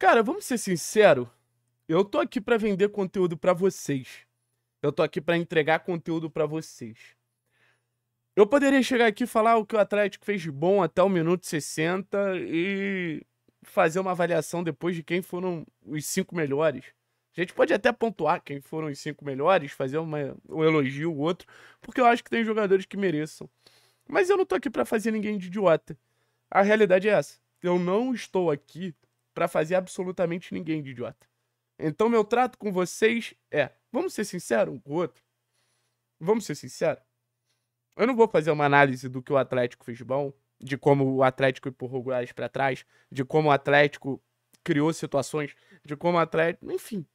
Cara, vamos ser sincero. Eu tô aqui para vender conteúdo para vocês. Eu tô aqui para entregar conteúdo para vocês. Eu poderia chegar aqui e falar o que o Atlético fez de bom até o minuto 60 e fazer uma avaliação depois de quem foram os cinco melhores. A gente pode até pontuar quem foram os cinco melhores, fazer uma, um elogio, o outro, porque eu acho que tem jogadores que mereçam. Mas eu não tô aqui para fazer ninguém de idiota. A realidade é essa. Eu não estou aqui para fazer absolutamente ninguém de idiota. Então meu trato com vocês é, vamos ser sinceros um com o outro. Vamos ser sinceros. Eu não vou fazer uma análise do que o Atlético fez bom, de como o Atlético empurrou o Goiás para trás, de como o Atlético criou situações, de como o Atlético, enfim.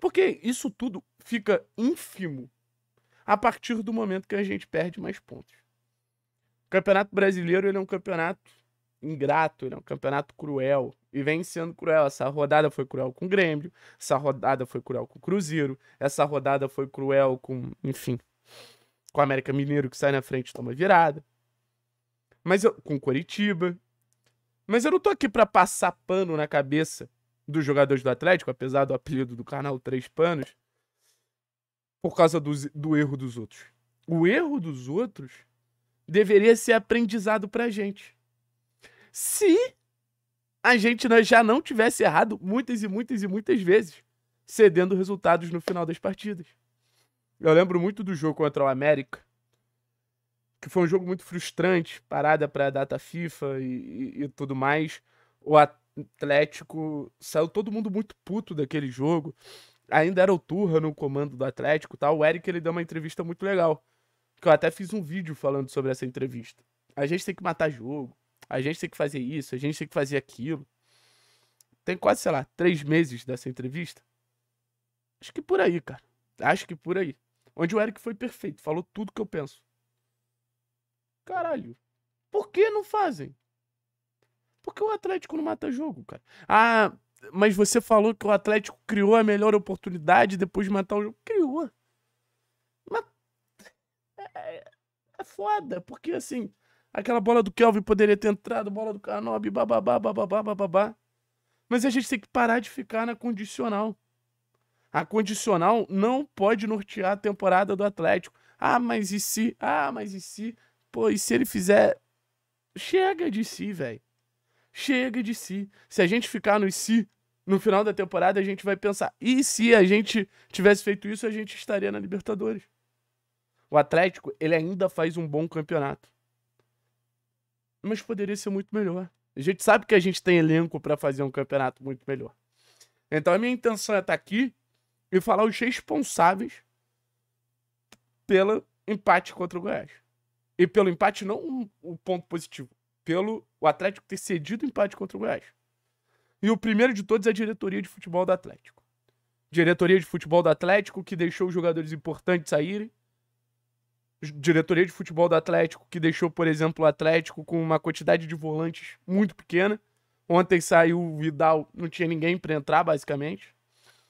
Porque isso tudo fica ínfimo a partir do momento que a gente perde mais pontos. O Campeonato Brasileiro ele é um campeonato ingrato, ele é um campeonato cruel, e vem sendo cruel. Essa rodada foi cruel com o Grêmio, essa rodada foi cruel com o Cruzeiro, essa rodada foi cruel com, enfim, com o América Mineiro que sai na frente e toma virada. Mas eu, com Coritiba. Mas eu não tô aqui para passar pano na cabeça dos jogadores do Atlético, apesar do apelido do canal Três Panos, por causa do, do erro dos outros. O erro dos outros deveria ser aprendizado pra gente. Se a gente né, já não tivesse errado muitas e muitas e muitas vezes, cedendo resultados no final das partidas. Eu lembro muito do jogo contra o América, que foi um jogo muito frustrante, parada para a data FIFA e, e, e tudo mais. O Atlético saiu todo mundo muito puto daquele jogo. Ainda era o Turra no comando do Atlético, tal. Tá? O Eric ele deu uma entrevista muito legal, que eu até fiz um vídeo falando sobre essa entrevista. A gente tem que matar jogo, a gente tem que fazer isso, a gente tem que fazer aquilo. Tem quase, sei lá, três meses dessa entrevista. Acho que por aí, cara. Acho que por aí. Onde o Eric foi perfeito, falou tudo que eu penso. Caralho. Por que não fazem? Porque o Atlético não mata jogo, cara. Ah, mas você falou que o Atlético criou a melhor oportunidade depois de matar o jogo. Criou. Mas. É, é, é foda, porque assim. Aquela bola do Kelvin poderia ter entrado, bola do Canobi, bababá, bababá, bababá. Mas a gente tem que parar de ficar na condicional. A condicional não pode nortear a temporada do Atlético. Ah, mas e se? Ah, mas e se? Pô, e se ele fizer. Chega de si, velho. Chega de si. Se a gente ficar no e si, no final da temporada a gente vai pensar: e se a gente tivesse feito isso, a gente estaria na Libertadores? O Atlético, ele ainda faz um bom campeonato mas poderia ser muito melhor. A gente sabe que a gente tem elenco para fazer um campeonato muito melhor. Então a minha intenção é estar tá aqui e falar os responsáveis pelo empate contra o Goiás. E pelo empate, não o um, um ponto positivo, pelo o Atlético ter cedido o empate contra o Goiás. E o primeiro de todos é a diretoria de futebol do Atlético. Diretoria de futebol do Atlético que deixou os jogadores importantes saírem, diretoria de futebol do Atlético, que deixou, por exemplo, o Atlético com uma quantidade de volantes muito pequena. Ontem saiu o Vidal, não tinha ninguém para entrar, basicamente.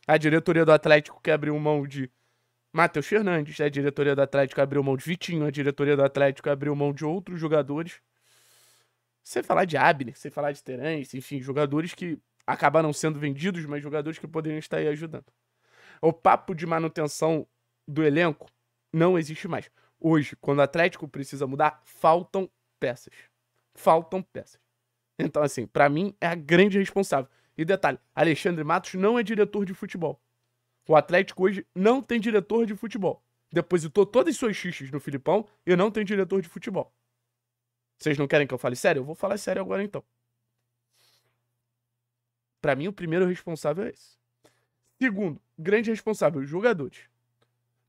A diretoria do Atlético que abriu mão de Matheus Fernandes, a diretoria do Atlético abriu mão de Vitinho, a diretoria do Atlético abriu mão de outros jogadores. Sem falar de Abner, sem falar de Terence, enfim, jogadores que acabaram sendo vendidos, mas jogadores que poderiam estar aí ajudando. O papo de manutenção do elenco não existe mais hoje, quando o Atlético precisa mudar, faltam peças. Faltam peças. Então, assim, para mim é a grande responsável. E detalhe, Alexandre Matos não é diretor de futebol. O Atlético hoje não tem diretor de futebol. Depositou todas as suas xixes no Filipão e não tem diretor de futebol. Vocês não querem que eu fale sério? Eu vou falar sério agora então. Para mim, o primeiro responsável é esse. Segundo, grande responsável, os jogadores.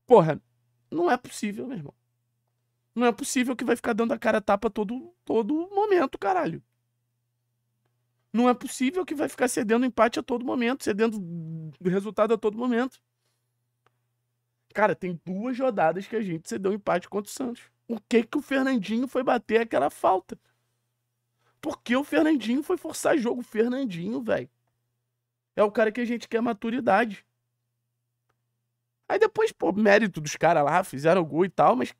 Porra, não é possível, meu irmão. Não é possível que vai ficar dando a cara tapa todo, todo momento, caralho. Não é possível que vai ficar cedendo empate a todo momento, cedendo resultado a todo momento. Cara, tem duas rodadas que a gente cedeu empate contra o Santos. O que que o Fernandinho foi bater aquela falta? Porque o Fernandinho foi forçar jogo. O Fernandinho, velho. É o cara que a gente quer maturidade. Aí depois, pô, mérito dos caras lá, fizeram gol e tal, mas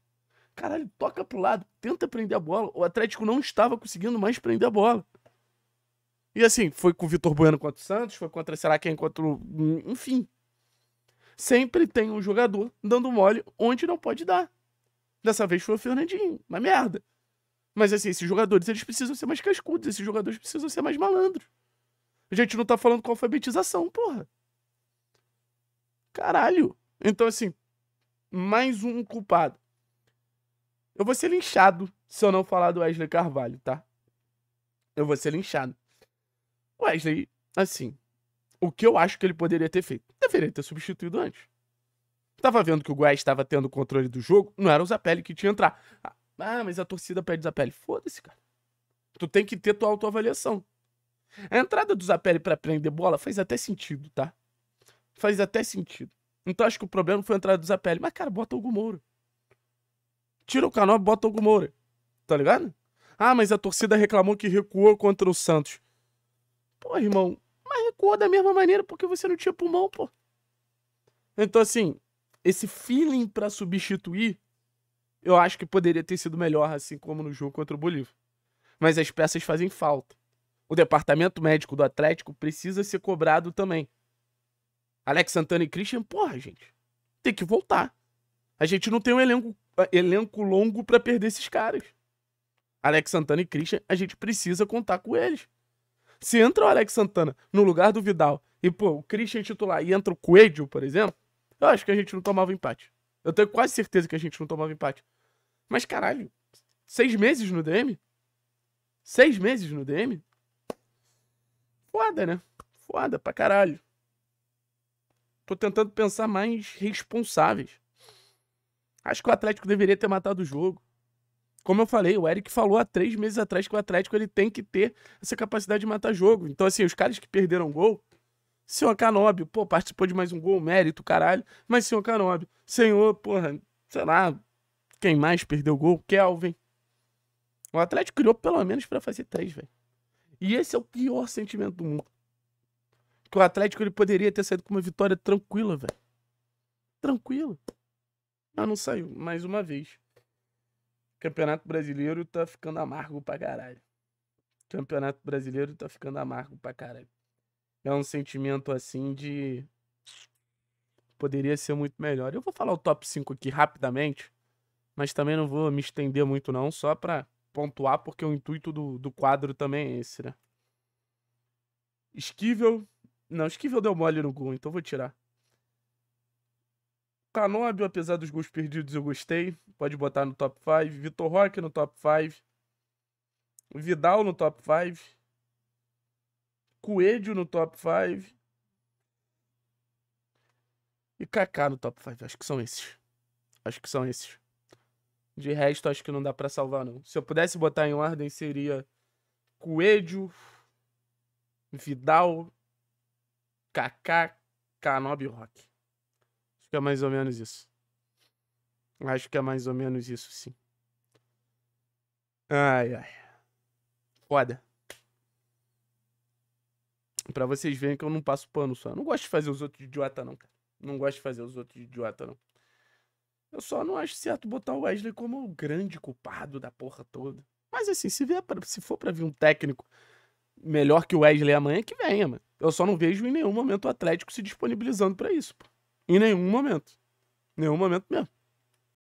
caralho, toca pro lado, tenta prender a bola. O Atlético não estava conseguindo mais prender a bola. E assim, foi com o Vitor Bueno contra o Santos, foi contra será é contra o. Enfim. Sempre tem um jogador dando mole onde não pode dar. Dessa vez foi o Fernandinho, uma merda. Mas assim, esses jogadores eles precisam ser mais cascudos, esses jogadores precisam ser mais malandros. A gente não tá falando com alfabetização, porra. Caralho. Então, assim, mais um culpado. Eu vou ser linchado se eu não falar do Wesley Carvalho, tá? Eu vou ser linchado. Wesley, assim, o que eu acho que ele poderia ter feito? Deveria ter substituído antes. Tava vendo que o Goiás estava tendo controle do jogo, não era o Zapelli que tinha entrado. entrar. Ah, ah, mas a torcida pede Zapelli. Foda-se, cara. Tu tem que ter tua autoavaliação. A entrada do Zapelli para prender bola faz até sentido, tá? Faz até sentido. Então acho que o problema foi a entrada do Zapelli. Mas, cara, bota o Hugo Moura. Tira o e bota o Moura. Tá ligado? Ah, mas a torcida reclamou que recuou contra o Santos. Pô, irmão, mas recuou da mesma maneira porque você não tinha pulmão, pô. Então, assim, esse feeling para substituir, eu acho que poderia ter sido melhor, assim como no jogo contra o Bolívar. Mas as peças fazem falta. O departamento médico do Atlético precisa ser cobrado também. Alex Santana e Christian, porra, gente, tem que voltar. A gente não tem um elenco elenco longo para perder esses caras. Alex Santana e Christian, a gente precisa contar com eles. Se entra o Alex Santana no lugar do Vidal e, pô, o Christian é titular e entra o Coelho, por exemplo, eu acho que a gente não tomava empate. Eu tenho quase certeza que a gente não tomava empate. Mas, caralho, seis meses no DM? Seis meses no DM? Foda, né? Foda pra caralho. Tô tentando pensar mais responsáveis. Acho que o Atlético deveria ter matado o jogo. Como eu falei, o Eric falou há três meses atrás que o Atlético ele tem que ter essa capacidade de matar jogo. Então, assim, os caras que perderam gol, senhor Canóbio, pô, participou de mais um gol, mérito, caralho. Mas, senhor Canóbio, senhor, porra, sei lá, quem mais perdeu gol? Kelvin. O Atlético criou pelo menos para fazer três, velho. E esse é o pior sentimento do mundo. Que o Atlético ele poderia ter saído com uma vitória tranquila, velho. Tranquila. Ah, não saiu, mais uma vez. Campeonato Brasileiro tá ficando amargo pra caralho. Campeonato Brasileiro tá ficando amargo pra caralho. É um sentimento assim de. Poderia ser muito melhor. Eu vou falar o top 5 aqui rapidamente, mas também não vou me estender muito, não, só pra pontuar, porque o intuito do, do quadro também é esse, né? Esquivel. Não, Esquivel deu mole no gol, então vou tirar. Canóbio, apesar dos gols perdidos, eu gostei. Pode botar no top 5. Vitor Roque no top 5. Vidal no top 5. Coelho no top 5. E Kaká no top 5. Acho que são esses. Acho que são esses. De resto, acho que não dá para salvar, não. Se eu pudesse botar em ordem, seria Coelho, Vidal, Kaká, Canóbio e Roque que é mais ou menos isso. Acho que é mais ou menos isso, sim. Ai, ai. Foda. Pra vocês verem que eu não passo pano só. Eu não gosto de fazer os outros idiota, não, cara. Não gosto de fazer os outros idiota, não. Eu só não acho certo botar o Wesley como o grande culpado da porra toda. Mas assim, se, vier pra, se for pra vir um técnico melhor que o Wesley amanhã, que venha, mano. Eu só não vejo em nenhum momento o Atlético se disponibilizando para isso, pô. Em nenhum momento. Em nenhum momento mesmo.